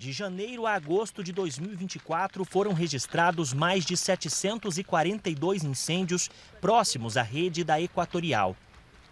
De janeiro a agosto de 2024, foram registrados mais de 742 incêndios próximos à rede da Equatorial.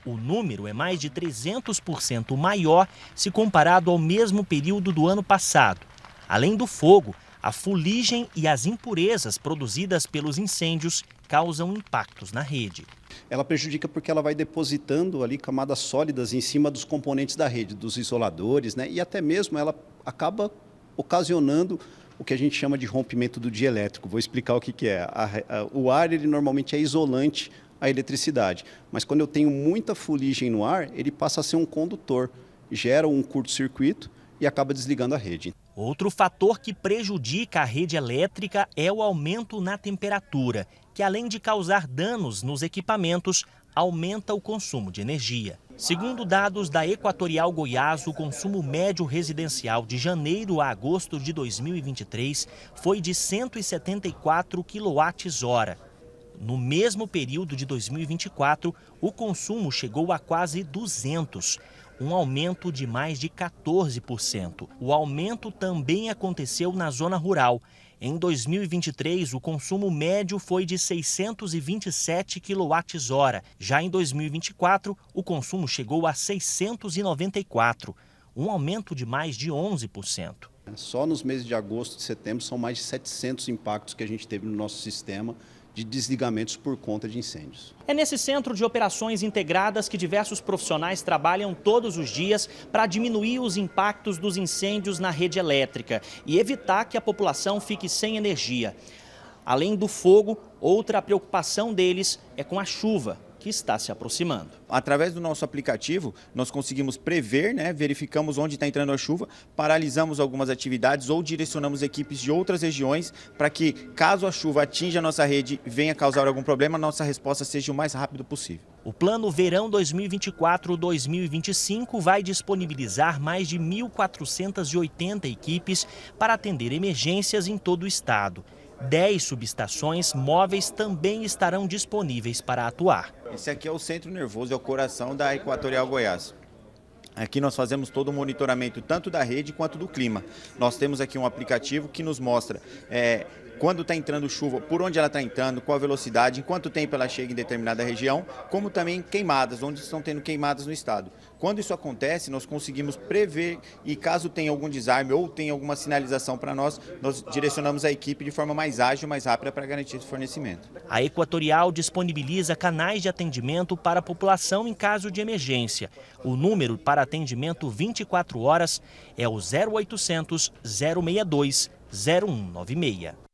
O número é mais de 300% maior se comparado ao mesmo período do ano passado. Além do fogo, a fuligem e as impurezas produzidas pelos incêndios causam impactos na rede. Ela prejudica porque ela vai depositando ali camadas sólidas em cima dos componentes da rede, dos isoladores, né? E até mesmo ela acaba ocasionando o que a gente chama de rompimento do dielétrico. Vou explicar o que, que é. A, a, o ar ele normalmente é isolante à eletricidade, mas quando eu tenho muita fuligem no ar, ele passa a ser um condutor, gera um curto-circuito e acaba desligando a rede. Outro fator que prejudica a rede elétrica é o aumento na temperatura, que além de causar danos nos equipamentos, aumenta o consumo de energia. Segundo dados da Equatorial Goiás, o consumo médio residencial de janeiro a agosto de 2023 foi de 174 kWh. No mesmo período de 2024, o consumo chegou a quase 200 um aumento de mais de 14%. O aumento também aconteceu na zona rural. Em 2023, o consumo médio foi de 627 kWh. Já em 2024, o consumo chegou a 694, um aumento de mais de 11%. Só nos meses de agosto e setembro são mais de 700 impactos que a gente teve no nosso sistema de desligamentos por conta de incêndios. É nesse centro de operações integradas que diversos profissionais trabalham todos os dias para diminuir os impactos dos incêndios na rede elétrica e evitar que a população fique sem energia. Além do fogo, outra preocupação deles é com a chuva que está se aproximando. Através do nosso aplicativo, nós conseguimos prever, né, verificamos onde está entrando a chuva, paralisamos algumas atividades ou direcionamos equipes de outras regiões para que, caso a chuva atinja a nossa rede, venha causar algum problema, nossa resposta seja o mais rápido possível. O plano Verão 2024-2025 vai disponibilizar mais de 1.480 equipes para atender emergências em todo o estado. 10 subestações móveis também estarão disponíveis para atuar. Esse aqui é o centro nervoso, é o coração da Equatorial Goiás. Aqui nós fazemos todo o monitoramento tanto da rede quanto do clima. Nós temos aqui um aplicativo que nos mostra é, quando está entrando chuva, por onde ela está entrando, qual a velocidade, em quanto tempo ela chega em determinada região, como também queimadas, onde estão tendo queimadas no estado. Quando isso acontece, nós conseguimos prever e caso tenha algum desarme ou tenha alguma sinalização para nós, nós direcionamos a equipe de forma mais ágil, mais rápida para garantir esse fornecimento. A Equatorial disponibiliza canais de atendimento para a população em caso de emergência. O número para atendimento 24 horas é o 0800 062 0196.